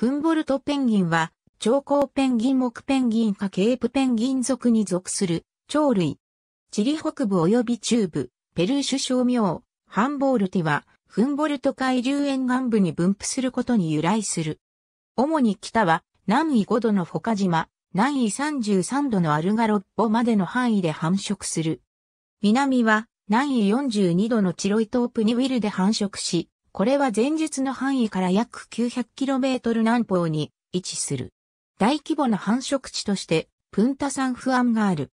フンボルトペンギンは、長高ペンギン木ペンギンかケープペンギン属に属する鳥類。チリ北部及び中部、ペルー首相名、ハンボールティは、フンボルト海流沿岸部に分布することに由来する。主に北は、南緯5度のフォカ島、南緯33度のアルガロッポまでの範囲で繁殖する。南は、南緯42度のチロイトープニウィルで繁殖し、これは前述の範囲から約 900km 南方に位置する。大規模な繁殖地として、プンタサンフアンがある。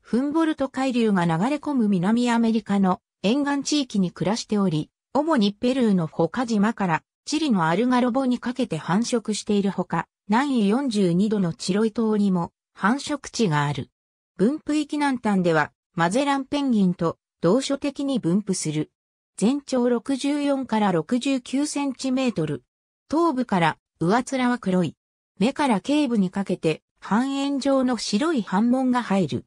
フンボルト海流が流れ込む南アメリカの沿岸地域に暮らしており、主にペルーのホカ島からチリのアルガロボにかけて繁殖しているほか、南緯42度のチロイ島にも繁殖地がある。分布域南端ではマゼランペンギンと同所的に分布する。全長64から69センチメートル。頭部から上面は黒い。目から頸部にかけて半円状の白い斑紋が入る。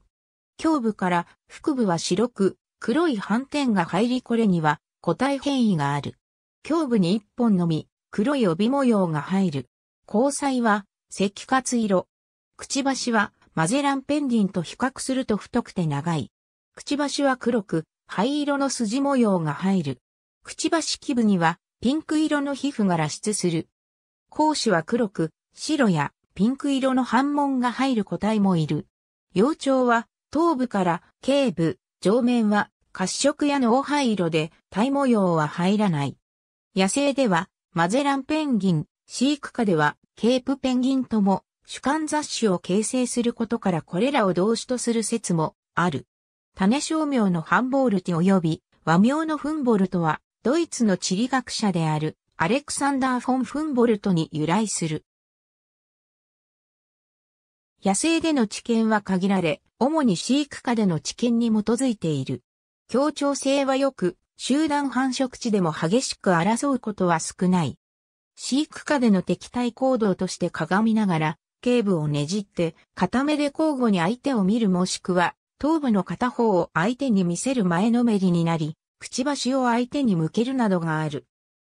胸部から腹部は白く黒い斑点が入りこれには個体変異がある。胸部に一本のみ黒い帯模様が入る。交際は赤活色。くちばしはマゼランペンギンと比較すると太くて長い。くちばしは黒く灰色の筋模様が入る。くちばし基部にはピンク色の皮膚が露出する。講子は黒く、白やピンク色の反紋が入る個体もいる。幼鳥は頭部から頸部、上面は褐色や脳灰色で体模様は入らない。野生ではマゼランペンギン、飼育下ではケープペンギンとも主観雑種を形成することからこれらを動詞とする説もある。種商名のハンボールテ及び和名のフンボルトは、ドイツの地理学者であるアレクサンダー・フォン・フンボルトに由来する。野生での知見は限られ、主に飼育下での知見に基づいている。協調性は良く、集団繁殖地でも激しく争うことは少ない。飼育下での敵対行動として鏡ながら、頸部をねじって、片目で交互に相手を見るもしくは、頭部の片方を相手に見せる前のめりになり、くちばしを相手に向けるなどがある。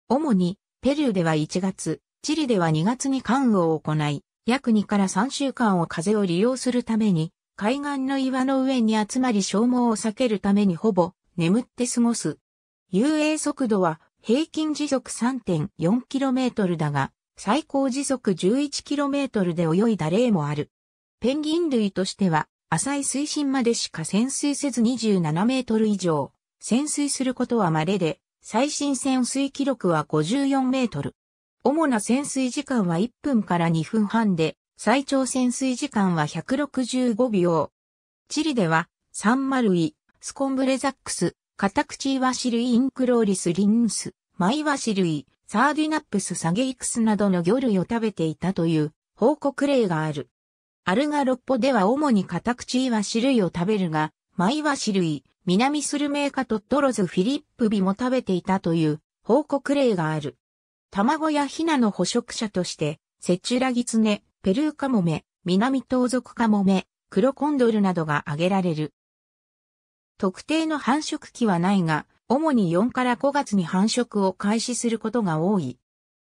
主に、ペルーでは1月、チリでは2月に関羽を行い、約2から3週間を風を利用するために、海岸の岩の上に集まり消耗を避けるためにほぼ眠って過ごす。遊泳速度は平均時速 3.4km だが、最高時速 11km で泳いだ例もある。ペンギン類としては浅い水深までしか潜水せず27メートル以上、潜水することは稀で、最新潜水記録は54メートル。主な潜水時間は1分から2分半で、最長潜水時間は165秒。チリでは、サンマルイ、スコンブレザックス、カタクチイワシ類インクローリスリンス、マイワシ類、サーディナップスサゲイクスなどの魚類を食べていたという報告例がある。アルガロッポでは主にカタクチイワシ類を食べるが、マイワシ類、南スルメイカトットロズフィリップビも食べていたという報告例がある。卵やヒナの捕食者として、セチュラギツネ、ペルーカモメ、南盗賊カモメ、クロコンドルなどが挙げられる。特定の繁殖期はないが、主に4から5月に繁殖を開始することが多い。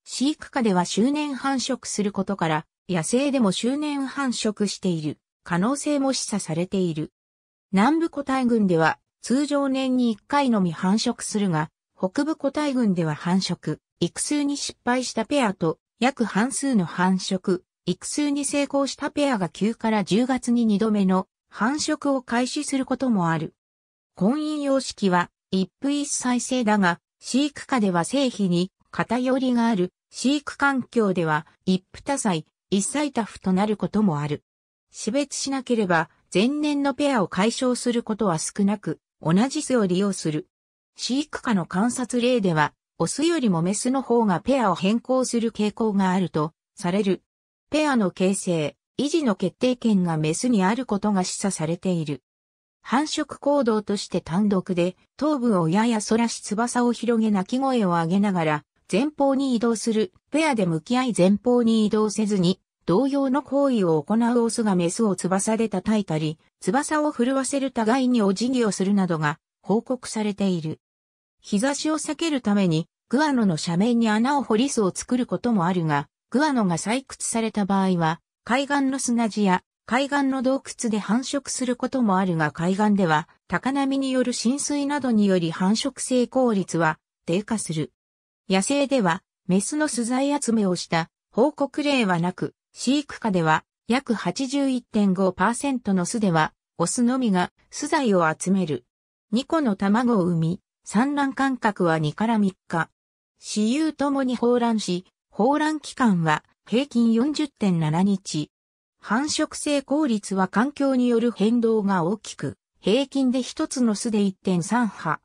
飼育下では周年繁殖することから、野生でも周年繁殖している可能性も示唆されている。南部個体群では通常年に1回のみ繁殖するが、北部個体群では繁殖、育数に失敗したペアと約半数の繁殖、育数に成功したペアが9から10月に2度目の繁殖を開始することもある。婚姻様式は一夫一妻制だが、飼育下では性比に偏りがある、飼育環境では一夫多妻、一歳タフとなることもある。死別しなければ前年のペアを解消することは少なく、同じ巣を利用する。飼育下の観察例では、オスよりもメスの方がペアを変更する傾向があるとされる。ペアの形成、維持の決定権がメスにあることが示唆されている。繁殖行動として単独で頭部をやや反らし翼を広げ鳴き声を上げながら前方に移動する、ペアで向き合い前方に移動せずに、同様の行為を行うオスがメスを翼で叩いたり、翼を震わせる互いにお辞儀をするなどが報告されている。日差しを避けるために、グアノの斜面に穴を掘り巣を作ることもあるが、グアノが採掘された場合は、海岸の砂地や海岸の洞窟で繁殖することもあるが海岸では高波による浸水などにより繁殖成功率は低下する。野生では、メスの巣材集めをした報告例はなく、飼育下では約81.5%の巣では、オスのみが巣材を集める。2個の卵を産み、産卵間隔は2から3日。死有ともに放卵し、放卵期間は平均40.7日。繁殖成功率は環境による変動が大きく、平均で1つの巣で1.3波。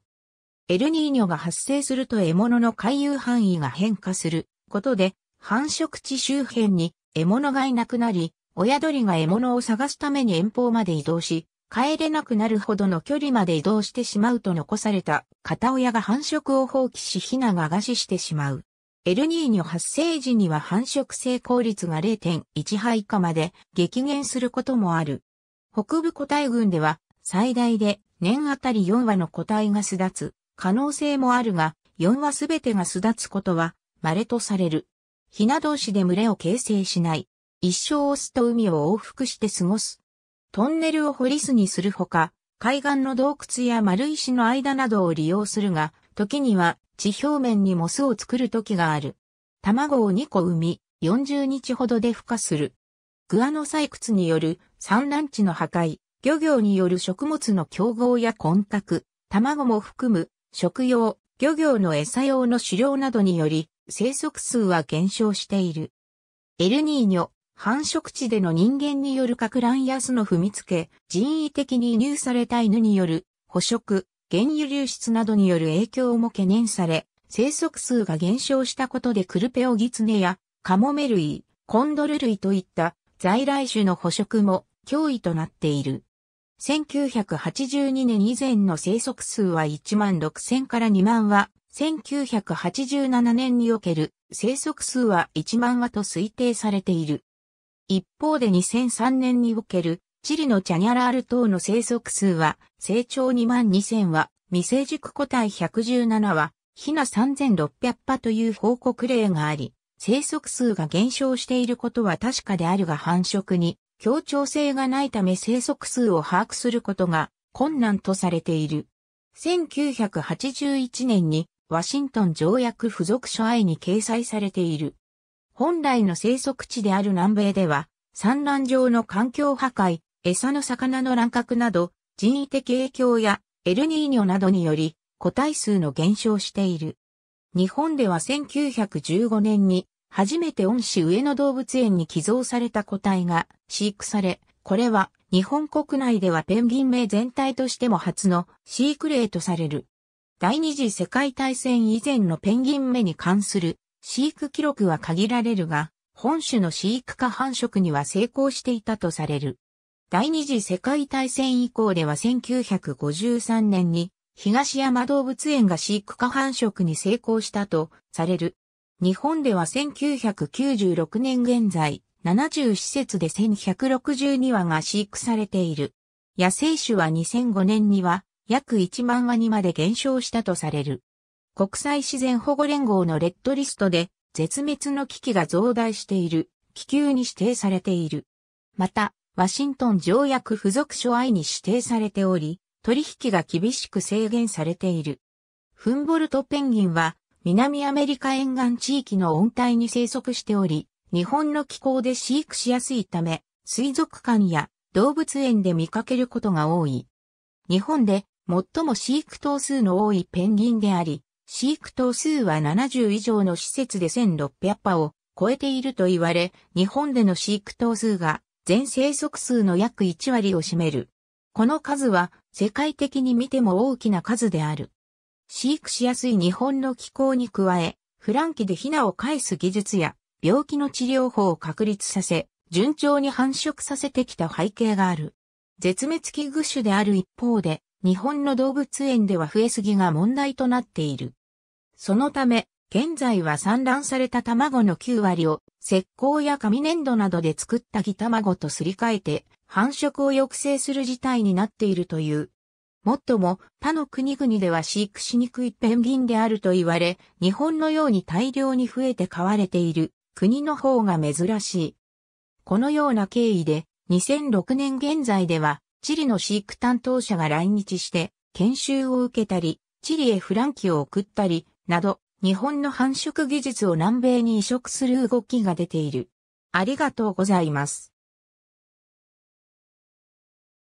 エルニーニョが発生すると獲物の回遊範囲が変化することで、繁殖地周辺に獲物がいなくなり、親鳥が獲物を探すために遠方まで移動し、帰れなくなるほどの距離まで移動してしまうと残された片親が繁殖を放棄しヒナが餓死してしまう。エルニーニョ発生時には繁殖成功率が0.1杯以下まで激減することもある。北部個体群では最大で年あたり4羽の個体が巣立つ可能性もあるが、4羽すべてが巣立つことは、稀とされる。ひな同士で群れを形成しない。一生オスと海を往復して過ごす。トンネルを掘り巣にするほか、海岸の洞窟や丸石の間などを利用するが、時には地表面にモスを作る時がある。卵を2個産み、40日ほどで孵化する。グアノ採掘による産卵地の破壊、漁業による食物の競合や混濁、卵も含む食用、漁業の餌用の狩猟などにより、生息数は減少している。エルニーニョ、繁殖地での人間による格乱やすの踏みつけ、人為的に入された犬による捕食、原油流出などによる影響も懸念され、生息数が減少したことでクルペオギツネやカモメ類、コンドル類といった在来種の捕食も脅威となっている。1982年以前の生息数は1万6000から2万は、1987年における生息数は1万羽と推定されている。一方で2003年におけるチリのチャニャラール島の生息数は、成長2万2000羽、未成熟個体117羽、ヒナ3600羽という報告例があり、生息数が減少していることは確かであるが繁殖に協調性がないため生息数を把握することが困難とされている。1981年にワシントン条約付属書愛に掲載されている。本来の生息地である南米では、産卵場の環境破壊、餌の魚の乱獲など、人為的影響やエルニーニョなどにより、個体数の減少している。日本では1915年に初めて恩師上野動物園に寄贈された個体が飼育され、これは日本国内ではペンギン名全体としても初の飼育例とされる。第二次世界大戦以前のペンギン目に関する飼育記録は限られるが、本種の飼育下繁殖には成功していたとされる。第二次世界大戦以降では1953年に東山動物園が飼育下繁殖に成功したとされる日本では1996年現在、70施設で1162羽が飼育されている。野生種は2005年には約1万羽にまで減少したとされる。国際自然保護連合のレッドリストで絶滅の危機が増大している気球に指定されている。また、ワシントン条約付属書愛に指定されており、取引が厳しく制限されている。フンボルトペンギンは南アメリカ沿岸地域の温帯に生息しており、日本の気候で飼育しやすいため、水族館や動物園で見かけることが多い。日本で最も飼育頭数の多いペンギンであり、飼育頭数は70以上の施設で1600羽を超えていると言われ、日本での飼育頭数が全生息数の約1割を占める。この数は世界的に見ても大きな数である。飼育しやすい日本の気候に加え、フランキでヒナを返す技術や病気の治療法を確立させ、順調に繁殖させてきた背景がある。絶滅危惧種である一方で、日本の動物園では増えすぎが問題となっている。そのため、現在は産卵された卵の9割を石膏や紙粘土などで作った木卵とすり替えて繁殖を抑制する事態になっているというもっとも、他の国々では飼育しにくいペンギンであると言われ、日本のように大量に増えて飼われている国の方が珍しい。このような経緯で、2006年現在では、チリの飼育担当者が来日して、研修を受けたり、チリへフランキを送ったり、など、日本の繁殖技術を南米に移植する動きが出ている。ありがとうございます。